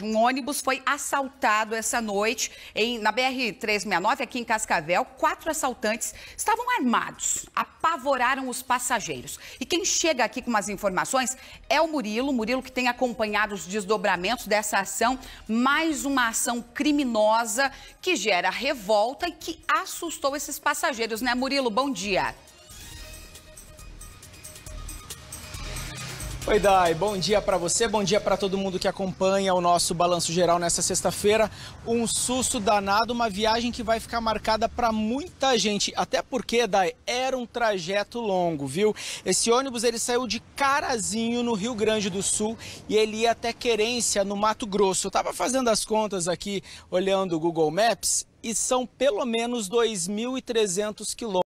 Um ônibus foi assaltado essa noite em, na BR-369, aqui em Cascavel. Quatro assaltantes estavam armados, apavoraram os passageiros. E quem chega aqui com as informações é o Murilo. Murilo que tem acompanhado os desdobramentos dessa ação. Mais uma ação criminosa que gera revolta e que assustou esses passageiros, né, Murilo? Bom dia. Oi, Dai. Bom dia para você, bom dia para todo mundo que acompanha o nosso balanço geral nessa sexta-feira. Um susto danado, uma viagem que vai ficar marcada para muita gente, até porque, Dai, era um trajeto longo, viu? Esse ônibus ele saiu de Carazinho, no Rio Grande do Sul, e ele ia até Querência, no Mato Grosso. Eu tava fazendo as contas aqui, olhando o Google Maps, e são pelo menos 2.300 quilômetros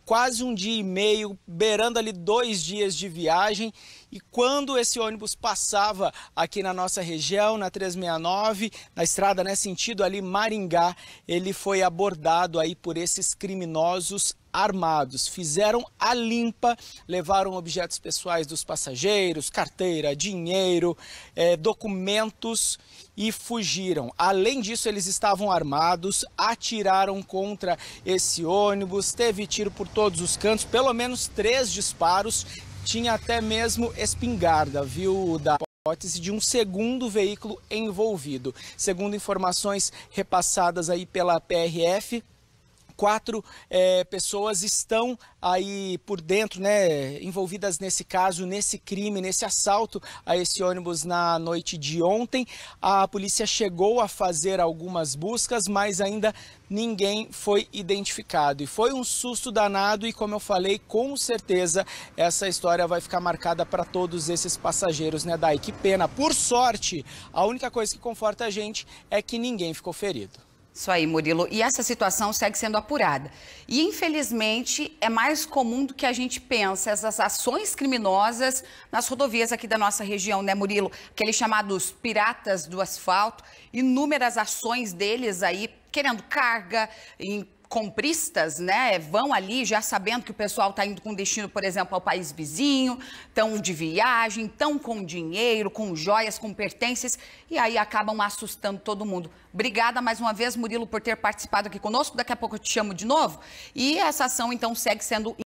quase um dia e meio, beirando ali dois dias de viagem. E quando esse ônibus passava aqui na nossa região, na 369, na estrada, né, sentido ali Maringá, ele foi abordado aí por esses criminosos armados, fizeram a limpa, levaram objetos pessoais dos passageiros, carteira, dinheiro, eh, documentos e fugiram. Além disso, eles estavam armados, atiraram contra esse ônibus, teve tiro por todos os cantos, pelo menos três disparos, tinha até mesmo espingarda, viu, da hipótese de um segundo veículo envolvido. Segundo informações repassadas aí pela PRF, quatro é, pessoas estão aí por dentro, né, envolvidas nesse caso, nesse crime, nesse assalto a esse ônibus na noite de ontem. A polícia chegou a fazer algumas buscas, mas ainda ninguém foi identificado. E foi um susto danado e, como eu falei, com certeza essa história vai ficar marcada para todos esses passageiros, né, Dai? Que pena. Por sorte, a única coisa que conforta a gente é que ninguém ficou ferido. Isso aí, Murilo. E essa situação segue sendo apurada. E, infelizmente, é mais comum do que a gente pensa essas ações criminosas nas rodovias aqui da nossa região, né, Murilo? Aqueles chamados piratas do asfalto, inúmeras ações deles aí querendo carga, compristas, né, vão ali já sabendo que o pessoal está indo com destino, por exemplo, ao país vizinho, estão de viagem, estão com dinheiro, com joias, com pertences, e aí acabam assustando todo mundo. Obrigada mais uma vez, Murilo, por ter participado aqui conosco. Daqui a pouco eu te chamo de novo. E essa ação, então, segue sendo